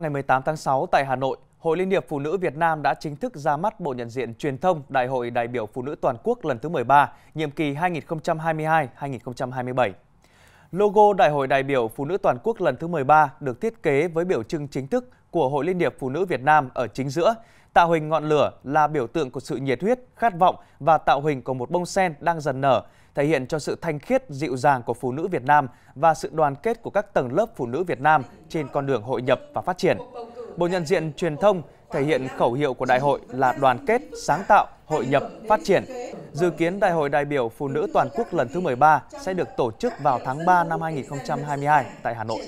Ngày 18 tháng 6 tại Hà Nội, Hội Liên hiệp Phụ nữ Việt Nam đã chính thức ra mắt bộ nhận diện truyền thông Đại hội đại biểu Phụ nữ toàn quốc lần thứ 13, nhiệm kỳ 2022-2027. Logo Đại hội đại biểu Phụ nữ toàn quốc lần thứ 13 được thiết kế với biểu trưng chính thức của Hội Liên hiệp Phụ nữ Việt Nam ở chính giữa, Tạo hình ngọn lửa là biểu tượng của sự nhiệt huyết, khát vọng và tạo hình của một bông sen đang dần nở, thể hiện cho sự thanh khiết, dịu dàng của phụ nữ Việt Nam và sự đoàn kết của các tầng lớp phụ nữ Việt Nam trên con đường hội nhập và phát triển. Bộ nhận diện truyền thông thể hiện khẩu hiệu của đại hội là đoàn kết, sáng tạo, hội nhập, phát triển. Dự kiến Đại hội đại biểu Phụ nữ toàn quốc lần thứ 13 sẽ được tổ chức vào tháng 3 năm 2022 tại Hà Nội.